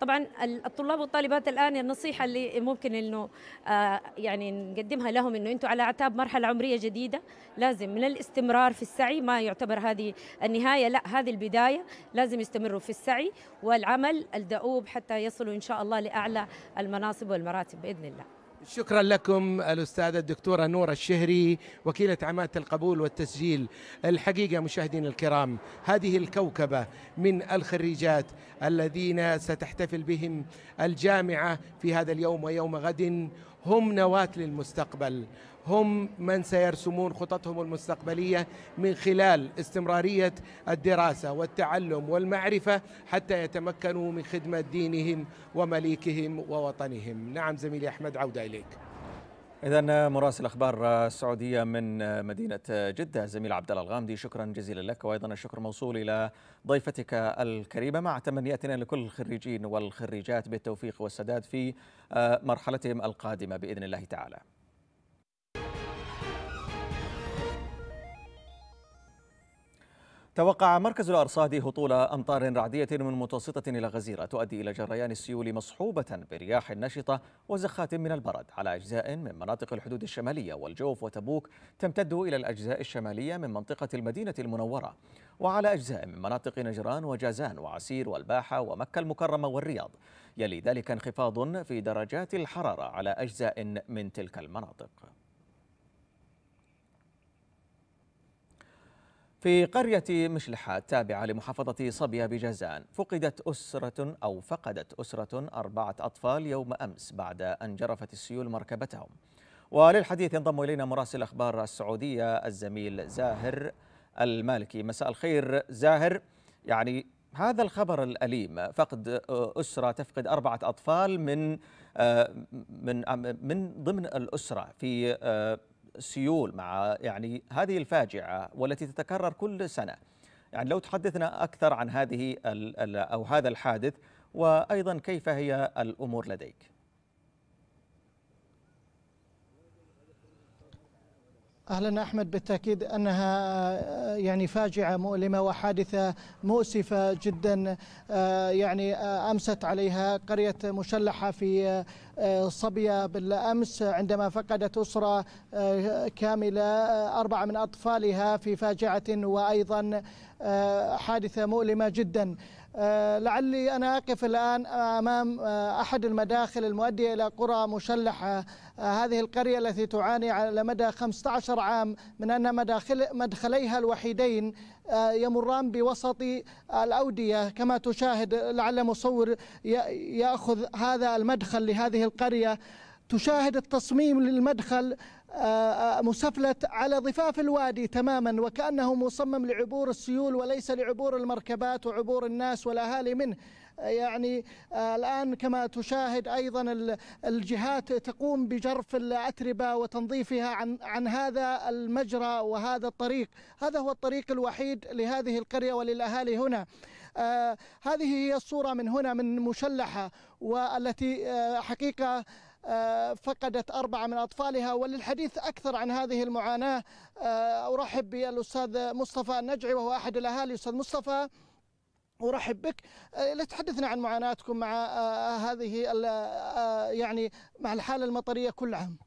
طبعا الطلاب والطالبات الان النصيحه اللي ممكن انه آه، يعني نقدمها لهم انه انتم على اعتاب مرحله عمريه جديده لازم من الاستمرار في السعي ما يعتبر هذه النهايه لا هذه البدايه لازم يستمروا في السعي والعمل الدؤوب حتى يصلوا ان شاء الله لاعلى المناصب والمراتب باذن الله شكرا لكم الأستاذة الدكتورة نورة الشهري وكيلة عمالة القبول والتسجيل الحقيقة مشاهدين الكرام هذه الكوكبة من الخريجات الذين ستحتفل بهم الجامعة في هذا اليوم ويوم غد هم نواة للمستقبل هم من سيرسمون خططهم المستقبلية من خلال استمرارية الدراسة والتعلم والمعرفة حتى يتمكنوا من خدمة دينهم ومليكهم ووطنهم نعم زميلي أحمد عودة إليك إذا مراسل أخبار السعودية من مدينة جدة زميل عبد الله الغامدي شكرا جزيلا لك وأيضا الشكر موصول إلى ضيفتك الكريمة مع تمنياتنا لكل الخريجين والخريجات بالتوفيق والسداد في مرحلتهم القادمة بإذن الله تعالى توقع مركز الأرصاد هطول أمطار رعدية من متوسطة إلى غزيرة تؤدي إلى جريان السيول مصحوبة برياح نشطة وزخات من البرد على أجزاء من مناطق الحدود الشمالية والجوف وتبوك تمتد إلى الأجزاء الشمالية من منطقة المدينة المنورة وعلى أجزاء من مناطق نجران وجازان وعسير والباحة ومكة المكرمة والرياض يلي ذلك انخفاض في درجات الحرارة على أجزاء من تلك المناطق في قرية مشلحة تابعة لمحافظة صبية بجازان فقدت أسرة أو فقدت أسرة أربعة أطفال يوم أمس بعد أن جرفت السيول مركبتهم وللحديث ينضم إلينا مراسل أخبار السعودية الزميل زاهر المالكي مساء الخير زاهر يعني هذا الخبر الأليم فقد أسرة تفقد أربعة أطفال من آه، من آه، من ضمن الأسرة في آه، سيول مع يعني هذه الفاجعة والتي تتكرر كل سنة يعني لو تحدثنا أكثر عن هذه أو هذا الحادث وأيضا كيف هي الأمور لديك اهلا احمد بالتاكيد انها آه، يعني فاجعه مؤلمه وحادثه مؤسفه جدا آه، يعني آه، امست عليها قريه مشلحه في صبيه بالامس عندما فقدت اسره كامله اربعه من اطفالها في فاجعه وايضا حادثه مؤلمه جدا آه، لعلي أنا أقف الآن أمام آه، أحد المداخل المؤدية إلى قرى مشلحه آه، هذه القرية التي تعاني على مدى 15 عام من أن مداخل مدخليها الوحيدين يمران بوسط الأودية كما تشاهد لعل مصور يأخذ هذا المدخل لهذه القرية تشاهد التصميم للمدخل مسفلت على ضفاف الوادي تماما وكأنه مصمم لعبور السيول وليس لعبور المركبات وعبور الناس والأهالي منه يعني آه، الآن كما تشاهد أيضا الجهات تقوم بجرف الأتربة وتنظيفها عن, عن هذا المجرى وهذا الطريق هذا هو الطريق الوحيد لهذه القرية وللأهالي هنا آه هذه هي الصورة من هنا من مشلحة والتي آه حقيقة آه، فقدت أربعة من أطفالها وللحديث أكثر عن هذه المعاناة آه، أرحب بالأستاذ مصطفى النجعي وهو أحد الأهالي أستاذ مصطفى ارحب بك آه، لتحدثنا عن معاناتكم مع هذه يعني مع الحاله المطريه كل عام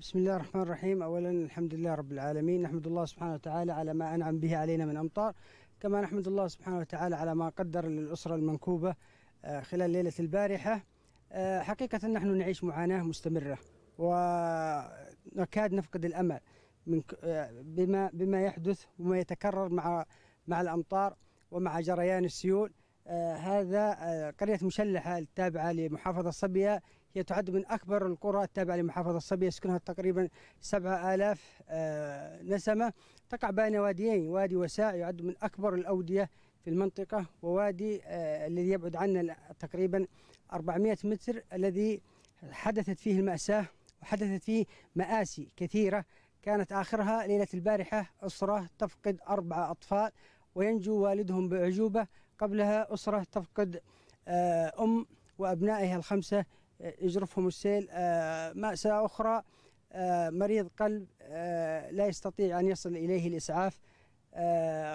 بسم الله الرحمن الرحيم اولا الحمد لله رب العالمين نحمد الله سبحانه وتعالى على ما انعم به علينا من امطار كما نحمد الله سبحانه وتعالى على ما قدر للاسره المنكوبه خلال ليله البارحه آه، حقيقة نحن نعيش معاناة مستمرة ونكاد نفقد الأمل من آه، بما بما يحدث وما يتكرر مع مع الأمطار ومع جريان السيول آه، هذا قرية مشلحة التابعة لمحافظة صبية هي تعد من أكبر القرى التابعة لمحافظة صبية يسكنها تقريبا 7000 نسمة تقع بين واديين وادي وساع يعد من أكبر الأودية في المنطقة ووادي الذي يبعد عنا تقريبا 400 متر الذي حدثت فيه المأساة وحدثت فيه مآسي كثيرة كانت آخرها ليلة البارحة أسرة تفقد أربعة أطفال وينجو والدهم بأعجوبة قبلها أسرة تفقد آه، أم وأبنائها الخمسة آه، يجرفهم السيل آه، مأساة أخرى مريض قلب لا يستطيع أن يصل إليه الإسعاف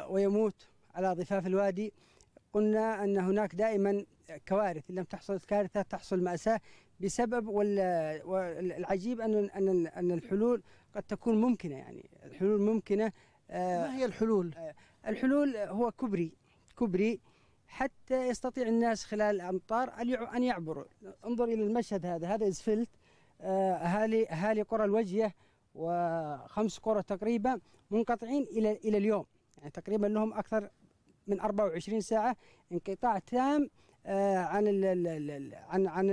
ويموت على ضفاف الوادي قلنا أن هناك دائما كوارث ان لم تحصل كارثه تحصل ماساه بسبب والعجيب ان ان ان الحلول قد تكون ممكنه يعني الحلول ممكنه آه، ما هي الحلول؟ آه، الحلول هو كبري كبري حتى يستطيع الناس خلال الامطار ان يعبروا انظر الى المشهد هذا هذا اسفلت آه، اهالي اهالي قرى الوجيه وخمس قرى تقريبا منقطعين الى الى اليوم يعني تقريبا لهم اكثر من 24 ساعه انقطاع تام آه، عن الـ عن عن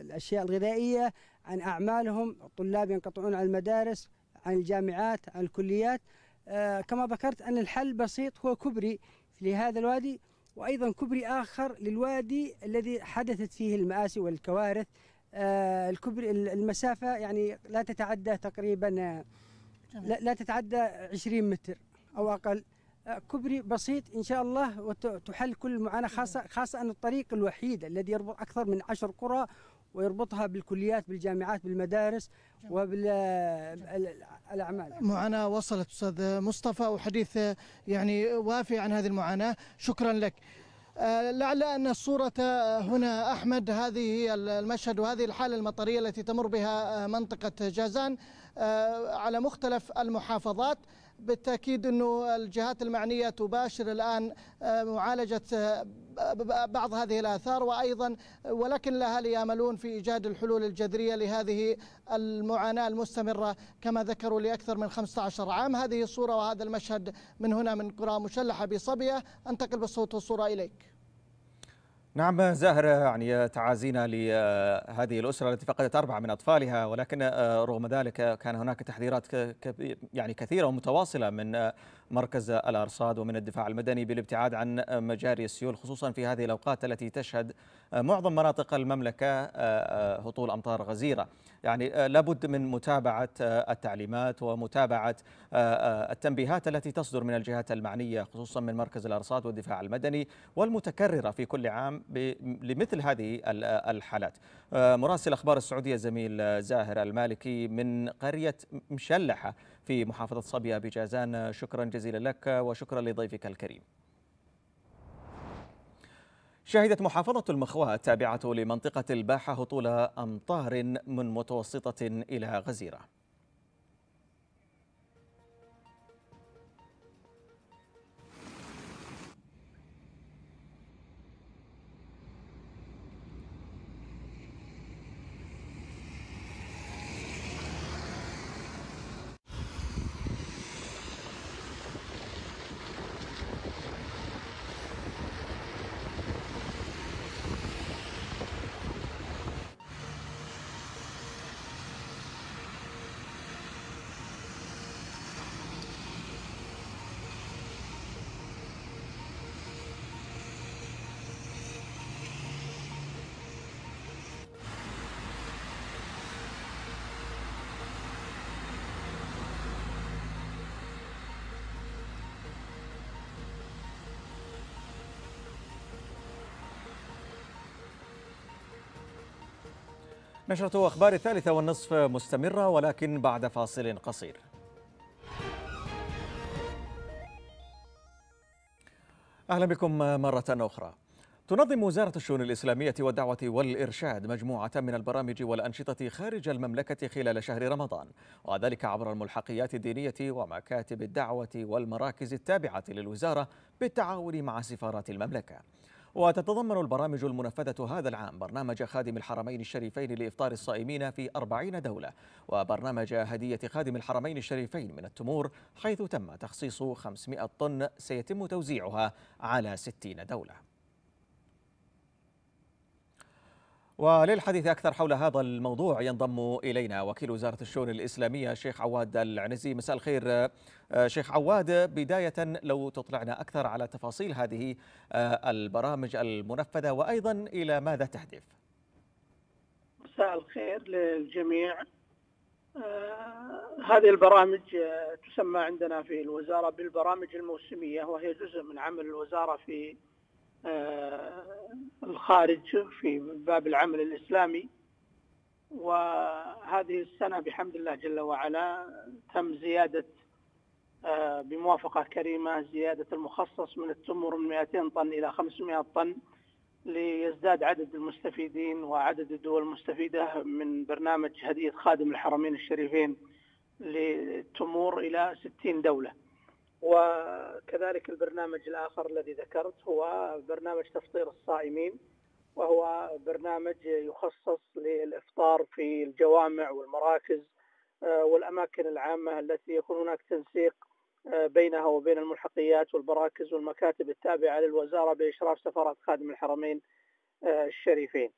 الاشياء الغذائيه عن اعمالهم الطلاب ينقطعون عن المدارس عن الجامعات عن الكليات آه، كما ذكرت ان الحل بسيط هو كبري لهذا الوادي وايضا كبري اخر للوادي الذي حدثت فيه المآسي والكوارث آه، الكبري المسافه يعني لا تتعدى تقريبا لا تتعدى 20 متر او اقل كوبري بسيط ان شاء الله وتحل كل المعاناه نعم. خاصه خاصه ان الطريق الوحيد الذي يربط اكثر من عشر قرى ويربطها بالكليات بالجامعات بالمدارس وبالاعمال معاناه وصلت استاذ مصطفى وحديث يعني وافي عن هذه المعاناه شكرا لك آه، لعل أن الصورة هنا أحمد هذه هي المشهد وهذه الحالة المطرية التي تمر بها آه، منطقة جازان آه، على مختلف المحافظات بالتاكيد انه الجهات المعنيه تباشر الان آه، معالجه آه، بعض هذه الاثار وايضا ولكن الاهالي ياملون في ايجاد الحلول الجذريه لهذه المعاناه المستمره كما ذكروا لاكثر من 15 عام هذه الصوره وهذا المشهد من هنا من قرى مشلحه بصبيه انتقل بالصوت والصوره اليك نعم زاهر يعني تعازينا لهذه الأسرة التي فقدت أربعة من أطفالها ولكن آه، رغم ذلك كان هناك تحذيرات يعني كثيرة ومتواصلة من آه، مركز الأرصاد ومن الدفاع المدني بالابتعاد عن مجاري السيول خصوصا في هذه الأوقات التي تشهد معظم مناطق المملكة آه، هطول أمطار غزيرة يعني آه، لابد من متابعة آه، التعليمات ومتابعة التنبيهات التي تصدر من الجهات المعنية خصوصا من مركز الأرصاد والدفاع المدني والمتكررة في كل عام لمثل هذه الحالات مراسل أخبار السعودية زميل زاهر المالكي من قرية مشلحة في محافظة صبية بجازان شكرا جزيلا لك وشكرا لضيفك الكريم شهدت محافظة المخوة التابعة لمنطقة الباحة هطول أمطار من متوسطة إلى غزيرة نشرة أخبار الثالثة والنصف مستمرة ولكن بعد فاصل قصير أهلا بكم مرة أخرى تنظم وزارة الشؤون الإسلامية والدعوة والإرشاد مجموعة من البرامج والأنشطة خارج المملكة خلال شهر رمضان وذلك عبر الملحقيات الدينية ومكاتب الدعوة والمراكز التابعة للوزارة بالتعاون مع سفارات المملكة وتتضمن البرامج المنفذة هذا العام برنامج خادم الحرمين الشريفين لإفطار الصائمين في أربعين دولة وبرنامج هدية خادم الحرمين الشريفين من التمور حيث تم تخصيص 500 طن سيتم توزيعها على 60 دولة وللحديث أكثر حول هذا الموضوع ينضم إلينا وكيل وزارة الشؤون الإسلامية شيخ عواد العنزي مساء الخير آه، شيخ عواد بداية لو تطلعنا أكثر على تفاصيل هذه آه، البرامج المنفذة وأيضا إلى ماذا تهدف مساء الخير للجميع آه، هذه البرامج تسمى عندنا في الوزارة بالبرامج الموسمية وهي جزء من عمل الوزارة في آه، الخارج في باب العمل الإسلامي وهذه السنة بحمد الله جل وعلا تم زيادة آه، بموافقة كريمة زيادة المخصص من التمر من 200 طن إلى 500 طن ليزداد عدد المستفيدين وعدد الدول المستفيدة من برنامج هدية خادم الحرمين الشريفين للتمور إلى 60 دولة وكذلك البرنامج الآخر الذي ذكرت هو برنامج تفطير الصائمين وهو برنامج يخصص للإفطار في الجوامع والمراكز آه، والأماكن العامة التي يكون هناك تنسيق آه، بينها وبين الملحقيات والمراكز والمكاتب التابعة للوزارة بإشراف سفارة خادم الحرمين آه، الشريفين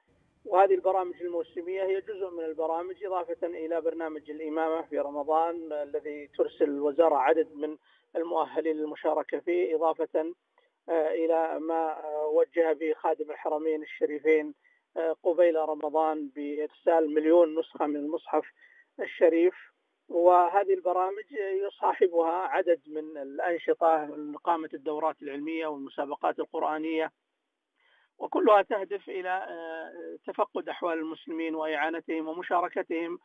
وهذه البرامج الموسمية هي جزء من البرامج إضافة إلى برنامج الإمامة في رمضان الذي ترسل الوزارة عدد من المؤهلين للمشاركة فيه إضافة آه، إلى ما آه، وجه به خادم الحرمين الشريفين آه، قبيل رمضان بإرسال مليون نسخة من المصحف الشريف وهذه البرامج يصاحبها عدد من الأنشطة إقامة الدورات العلمية والمسابقات القرآنية وكلها تهدف إلى تفقد أحوال المسلمين وإعانتهم ومشاركتهم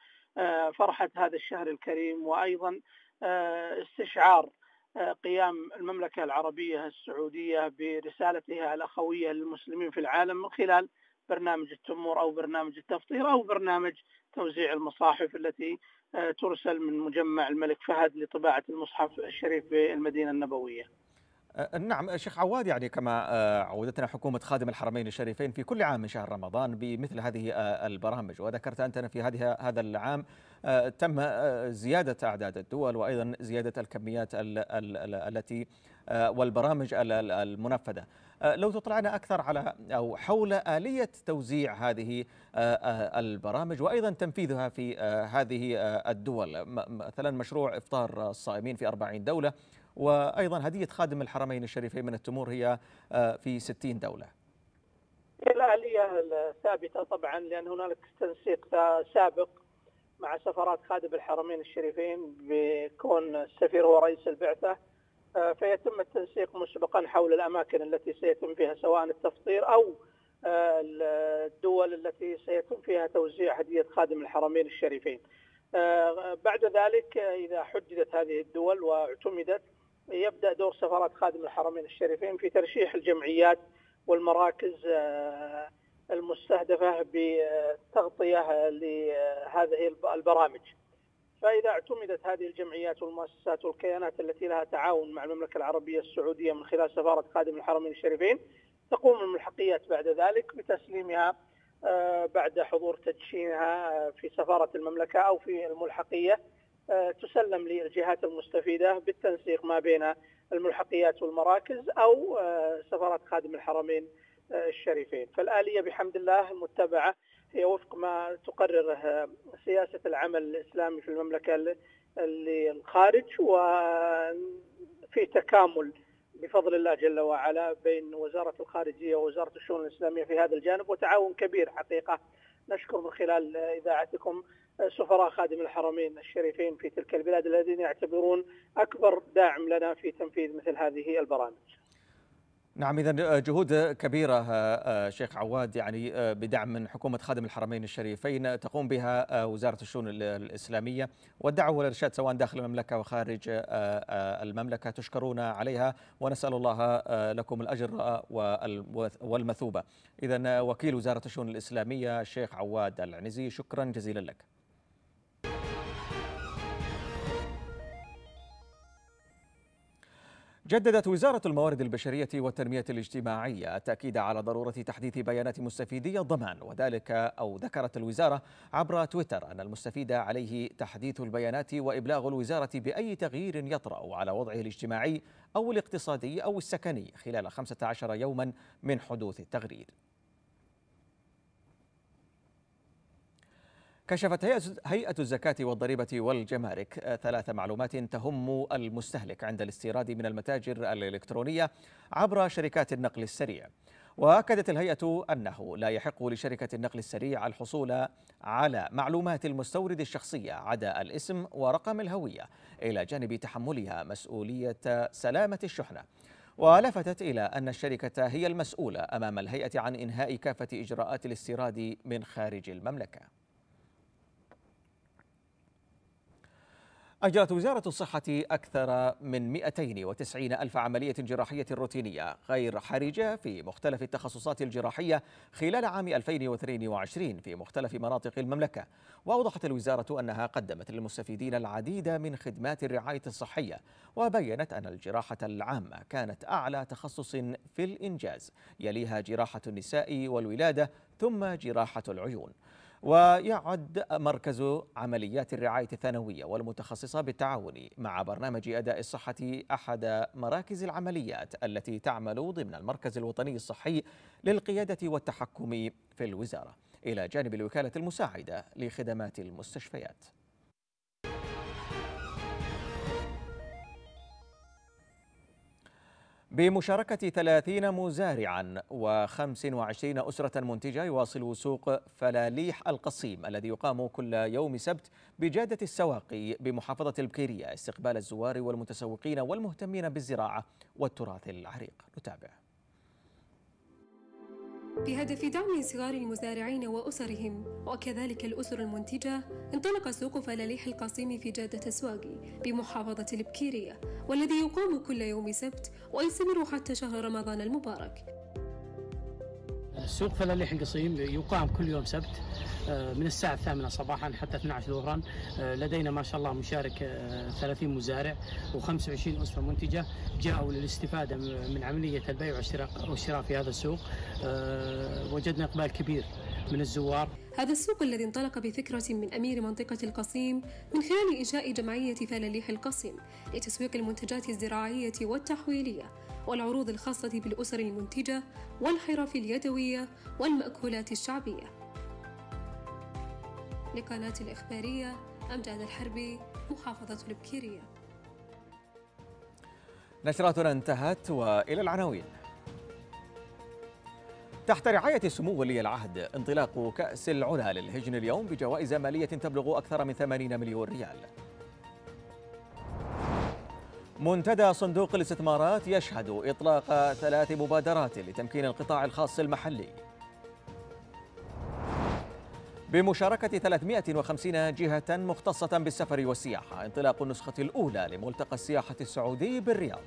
فرحة هذا الشهر الكريم وأيضا استشعار قيام المملكة العربية السعودية برسالتها الأخوية للمسلمين في العالم من خلال برنامج التمور أو برنامج التفطير أو برنامج توزيع المصاحف التي آه، ترسل من مجمع الملك فهد لطباعة المصحف الشريف بالمدينة النبوية آه، نعم آه، شيخ عواد يعني كما آه، عودتنا حكومة خادم الحرمين الشريفين في كل عام من شهر رمضان بمثل هذه البرامج وذكرت أنت في هذه هذا العام تم زيادة أعداد الدول وأيضا زيادة الكميات التي والبرامج المنفذة لو تطلعنا أكثر على أو حول آلية توزيع هذه البرامج وأيضا تنفيذها في هذه الدول مثلا مشروع إفطار الصائمين في 40 دولة وأيضا هدية خادم الحرمين الشريفين من التمور هي آه، في 60 دولة الآلية الثابتة طبعا لأن هنالك تنسيق سابق مع سفرات خادم الحرمين الشريفين بكون السفير هو رئيس البعثة آه، فيتم التنسيق مسبقا حول الأماكن التي سيتم فيها سواء التفطير أو آه، الدول التي سيتم فيها توزيع هدية خادم الحرمين الشريفين بعد ذلك إذا حددت هذه الدول واعتمدت يبدا دور سفارات خادم الحرمين الشريفين في ترشيح الجمعيات والمراكز آه، المستهدفه بتغطيه لهذه البرامج. فاذا اعتمدت هذه الجمعيات والمؤسسات والكيانات التي لها تعاون مع المملكه العربيه السعوديه من خلال سفاره خادم الحرمين الشريفين تقوم الملحقيات بعد ذلك بتسليمها آه، بعد حضور تدشينها في سفاره المملكه او في الملحقيه آه، تسلم للجهات المستفيده بالتنسيق ما بين الملحقيات والمراكز او آه، سفارات خادم الحرمين آه، الشريفين، فالاليه بحمد الله متبعه هي وفق ما تقرره سياسه العمل الاسلامي في المملكه للخارج وفي تكامل بفضل الله جل وعلا بين وزاره الخارجيه ووزاره الشؤون الاسلاميه في هذا الجانب وتعاون كبير حقيقه نشكر من خلال اذاعتكم سفراء خادم الحرمين الشريفين في تلك البلاد الذين يعتبرون اكبر داعم لنا في تنفيذ مثل هذه البرامج. نعم اذا آه، جهود كبيره آه، آه، شيخ عواد يعني بدعم من حكومه خادم الحرمين الشريفين تقوم بها وزاره الشؤون الاسلاميه والدعوه والارشاد سواء داخل المملكه وخارج المملكه تشكرون عليها ونسال الله لكم الاجر والمثوبه. اذا وكيل وزاره الشؤون الاسلاميه الشيخ عواد العنزي شكرا جزيلا لك. جددت وزارة الموارد البشرية والتنمية الاجتماعية التأكيد على ضرورة تحديث بيانات مستفيدي الضمان وذلك أو ذكرت الوزارة عبر تويتر أن المستفيد عليه تحديث البيانات وإبلاغ الوزارة بأي تغيير يطرأ على وضعه الاجتماعي أو الاقتصادي أو السكني خلال 15 يوما من حدوث التغرير كشفت هيئة الزكاة والضريبة والجمارك آه، ثلاث معلومات تهم المستهلك عند الاستيراد من المتاجر الإلكترونية عبر شركات النقل السريع وأكدت الهيئة أنه لا يحق لشركة النقل السريع الحصول على معلومات المستورد الشخصية عدا الاسم ورقم الهوية إلى جانب تحملها مسؤولية سلامة الشحنة ولفتت إلى أن الشركة هي المسؤولة أمام الهيئة عن إنهاء كافة إجراءات الاستيراد من خارج المملكة أجرت وزارة الصحة أكثر من 290 ألف عملية جراحية روتينية غير حرجة في مختلف التخصصات الجراحية خلال عام 2022 في مختلف مناطق المملكة وأوضحت الوزارة أنها قدمت للمستفيدين العديد من خدمات الرعاية الصحية وبينت أن الجراحة العامة كانت أعلى تخصص في الإنجاز يليها جراحة النساء والولادة ثم جراحة العيون ويعد مركز عمليات الرعاية الثانوية والمتخصصة بالتعاون مع برنامج أداء الصحة أحد مراكز العمليات التي تعمل ضمن المركز الوطني الصحي للقيادة والتحكم في الوزارة إلى جانب الوكالة المساعدة لخدمات المستشفيات بمشاركة 30 مزارعا و25 أسرة منتجة يواصل سوق فلاليح القصيم الذي يقام كل يوم سبت بجادة السواقي بمحافظة البكيرية استقبال الزوار والمتسوقين والمهتمين بالزراعة والتراث العريق نتابع بهدف دعم صغار المزارعين وأسرهم وكذلك الأسر المنتجة انطلق سوق فلاليح القصيم في جادة سواقي بمحافظة البكيرية والذي يقام كل يوم سبت ويستمر حتى شهر رمضان المبارك سوق فلاليح قصيم يقام كل يوم سبت آه، من الساعة الثامنة صباحا حتى 12 ظهرا آه، لدينا ما شاء الله مشارك 30 آه، مزارع و25 أسرة منتجة جاءوا للاستفادة من عملية البيع والشراء في هذا السوق وجدنا إقبال كبير من الزوار هذا السوق الذي انطلق بفكرة من أمير منطقة القصيم من خلال إنشاء جمعية فلاليح القصيم لتسويق المنتجات الزراعية والتحويلية والعروض الخاصة بالأسر المنتجة والحرف اليدوية والمأكولات الشعبية لقناة الإخبارية أمجاد الحربي محافظة البكيرية نشراتنا انتهت وإلى العناوين تحت رعاية سمو ولي العهد انطلاق كأس العلا للهجن اليوم بجوائز مالية تبلغ أكثر من 80 مليون ريال منتدى صندوق الاستثمارات يشهد إطلاق ثلاث مبادرات لتمكين القطاع الخاص المحلي بمشاركة 350 جهة مختصة بالسفر والسياحة انطلاق النسخة الأولى لملتقى السياحة السعودي بالرياض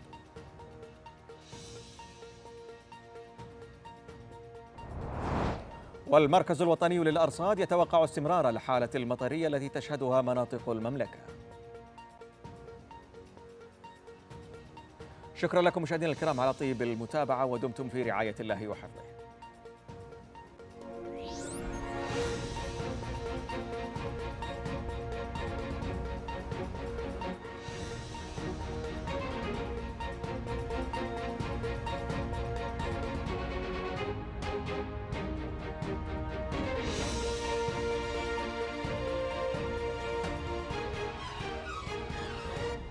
والمركز الوطني للأرصاد يتوقع استمرار الحالة المطرية التي تشهدها مناطق المملكة شكرا لكم مشاهدينا الكرام على طيب المتابعة ودمتم في رعاية الله وحفظه